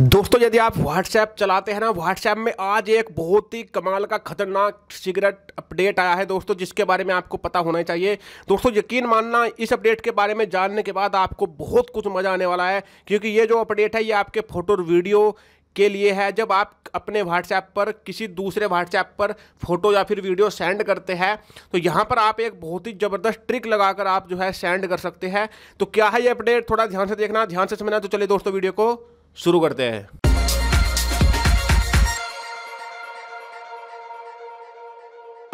दोस्तों यदि आप व्हाट्सएप चलाते हैं ना व्हाट्सएप में आज एक बहुत ही कमाल का खतरनाक सिगरेट अपडेट आया है दोस्तों जिसके बारे में आपको पता होना चाहिए दोस्तों यकीन मानना इस अपडेट के बारे में जानने के बाद आपको बहुत कुछ मज़ा आने वाला है क्योंकि ये जो अपडेट है ये आपके फ़ोटो और वीडियो के लिए है जब आप अपने व्हाट्सएप पर किसी दूसरे व्हाट्सएप पर फोटो या फिर वीडियो सेंड करते हैं तो यहाँ पर आप एक बहुत ही ज़बरदस्त ट्रिक लगाकर आप जो है सेंड कर सकते हैं तो क्या है ये अपडेट थोड़ा ध्यान से देखना ध्यान से समझना तो चलिए दोस्तों वीडियो को शुरू करते हैं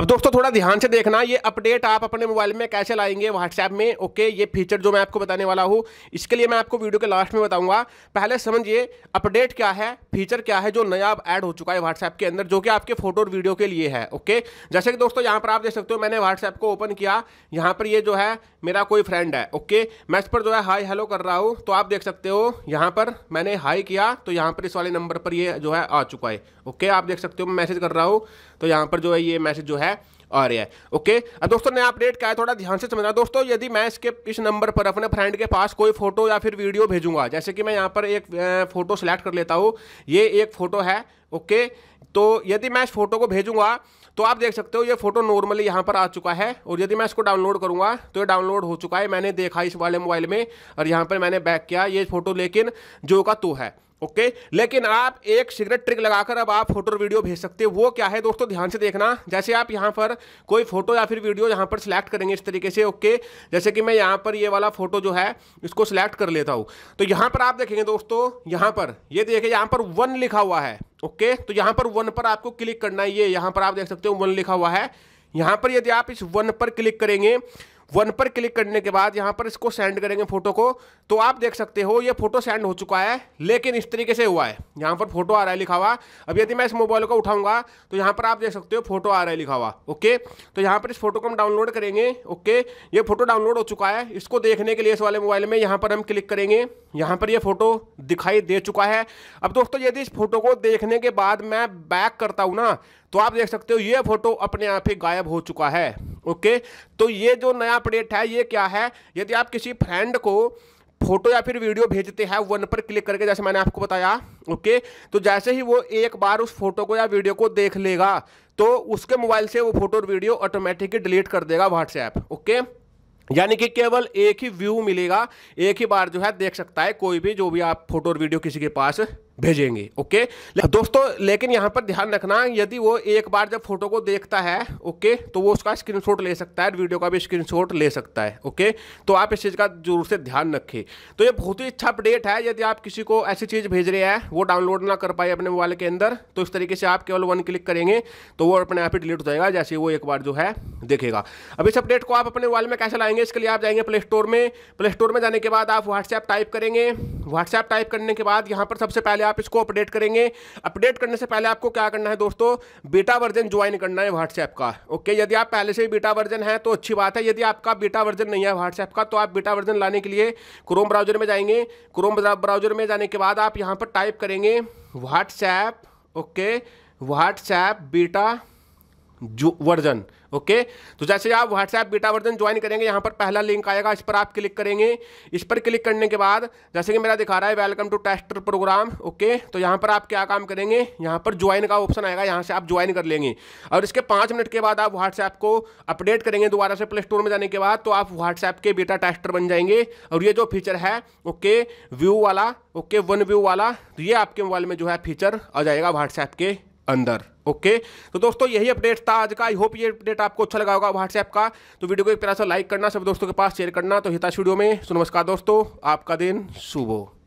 अब दोस्तों थोड़ा ध्यान से देखना ये अपडेट आप अपने मोबाइल में कैसे लाएंगे व्हाट्सएप में ओके ये फीचर जो मैं आपको बताने वाला हूँ इसके लिए मैं आपको वीडियो के लास्ट में बताऊंगा पहले समझिए अपडेट क्या है फीचर क्या है जो नया ऐड हो चुका है व्हाट्सएप के अंदर जो कि आपके फोटो और वीडियो के लिए है ओके जैसे कि दोस्तों यहाँ पर आप देख सकते हो मैंने व्हाट्सएप को ओपन किया यहाँ पर ये जो है मेरा कोई फ्रेंड है ओके मैं इस पर जो है हाई हेलो कर रहा हूँ तो आप देख सकते हो यहाँ पर मैंने हाई किया तो यहाँ पर इस वाले नंबर पर ये जो है आ चुका है ओके आप देख सकते हो मैं मैसेज कर रहा हूँ तो यहाँ पर जो है ये मैसेज जो है है और ये है ओके दोस्तों नया अपडेट का है थोड़ा ध्यान से समझना दोस्तों यदि मैं इसके इस नंबर पर अपने फ्रेंड के पास कोई फोटो या फिर वीडियो भेजूंगा जैसे कि मैं यहाँ पर एक फोटो सेलेक्ट कर लेता हूँ ये एक फोटो है ओके तो यदि मैं इस फोटो को भेजूंगा तो आप देख सकते हो ये फोटो नॉर्मली यहाँ पर आ चुका है और यदि मैं इसको डाउनलोड करूँगा तो ये डाउनलोड हो चुका है मैंने देखा इस वाले मोबाइल में और यहाँ पर मैंने बैक किया ये फोटो लेकिन जो का तो है ओके लेकिन आप एक सिगरेट ट्रिक लगाकर अब आप फोटो और वीडियो भेज सकते हैं वो क्या है दोस्तों ध्यान से देखना जैसे आप यहाँ पर कोई फोटो या फिर वीडियो यहाँ पर सिलेक्ट करेंगे इस तरीके से ओके जैसे कि मैं यहाँ पर ये वाला फोटो जो है इसको सिलेक्ट कर लेता हूँ तो यहाँ पर आप देखेंगे दोस्तों यहाँ पर ये देखिए यहाँ पर वन लिखा हुआ है ओके तो यहाँ पर वन पर आपको क्लिक करना है ये यहाँ पर आप देख सकते हो वन लिखा हुआ है यहाँ पर यदि आप इस वन पर क्लिक करेंगे वन पर क्लिक करने के बाद यहाँ पर इसको सेंड करेंगे फोटो को तो आप देख सकते हो ये फोटो सेंड हो चुका है लेकिन इस तरीके से हुआ है यहाँ पर फोटो आ रहा है लिखा हुआ अब यदि मैं इस मोबाइल को उठाऊंगा तो यहाँ पर आप देख सकते हो फोटो आ रहा है लिखा हुआ ओके तो यहाँ पर इस फोटो को हम डाउनलोड करेंगे ओके ये फोटो डाउनलोड हो चुका है इसको देखने के लिए इस वाले मोबाइल में यहाँ पर हम क्लिक करेंगे यहाँ पर ये फोटो दिखाई दे चुका है अब दोस्तों यदि इस फोटो को देखने के बाद मैं बैक करता हूँ ना तो आप देख सकते हो ये फोटो अपने आप ही गायब हो चुका है ओके तो ये जो नया अपडेट है ये क्या है यदि आप किसी फ्रेंड को फोटो या फिर वीडियो भेजते हैं वन पर क्लिक करके जैसे मैंने आपको बताया ओके तो जैसे ही वो एक बार उस फोटो को या वीडियो को देख लेगा तो उसके मोबाइल से वो फोटो और वीडियो ऑटोमेटिकली डिलीट कर देगा व्हाट्सएप ओके यानी कि केवल एक ही व्यू मिलेगा एक ही बार जो है देख सकता है कोई भी जो भी आप फोटो और वीडियो किसी के पास भेजेंगे ओके दोस्तों लेकिन यहाँ पर ध्यान रखना यदि वो एक बार जब फोटो को देखता है ओके तो वो उसका स्क्रीनशॉट ले सकता है वीडियो का भी स्क्रीनशॉट ले सकता है ओके तो आप इस चीज़ का जरूर से ध्यान रखें तो ये बहुत ही अच्छा अपडेट है यदि आप किसी को ऐसी चीज़ भेज रहे हैं वो डाउनलोड ना कर पाए अपने मोबाइल के अंदर तो इस तरीके से आप केवल वन क्लिक करेंगे तो वो अपने आप ही डिलीट हो जाएगा जैसे वो एक बार जो है देखेगा अब इस अपडेट को आप अपने मोबाइल में कैसे लाएंगे इसके लिए आप जाएंगे प्ले स्टोर में प्ले स्टोर में जाने के बाद आप व्हाट्सएप टाइप करेंगे व्हाट्सएप टाइप करने के बाद यहाँ पर सबसे पहले आप आप इसको अपडेट करेंगे अपडेट करने से पहले आपको क्या करना है दोस्तों बीटा वर्जन ज्वाइन करना है व्हाट्सएप का ओके यदि आप पहले से ही बीटा वर्जन है तो अच्छी बात है यदि आपका बीटा वर्जन नहीं है व्हाट्सएप का तो आप बीटा वर्जन लाने के लिए क्रोम ब्राउजर में जाएंगे क्रोम ब्राउजर में जाने के बाद आप यहाँ पर टाइप करेंगे WhatsApp okay WhatsApp beta version okay तो जैसे आप व्हाट्सएप बीटा वर्जन ज्वाइन करेंगे यहाँ पर पहला लिंक आएगा इस पर आप क्लिक करेंगे इस पर क्लिक करने के बाद जैसे कि मेरा दिखा रहा है welcome to tester program okay तो यहाँ पर आप क्या काम करेंगे यहाँ पर ज्वाइन का ऑप्शन आएगा यहाँ से आप ज्वाइन कर लेंगे और इसके पाँच मिनट के बाद आप व्हाट्सएप को अपडेट करेंगे दोबारा से प्ले स्टोर में जाने के बाद तो आप व्हाट्सएप के बीटा टेस्टर बन जाएंगे और ये जो फीचर है ओके व्यू वाला ओके वन व्यू वाला तो ये आपके मोबाइल में जो है फीचर आ जाएगा व्हाट्सएप के अंदर ओके तो दोस्तों यही अपडेट था आज का आई होप ये अपडेट आपको अच्छा लगा होगा व्हाट्सएप का तो वीडियो को एक तरह से लाइक करना सब दोस्तों के पास शेयर करना तो हिता स्टूडियो में सो नमस्कार दोस्तों आपका दिन शुभ हो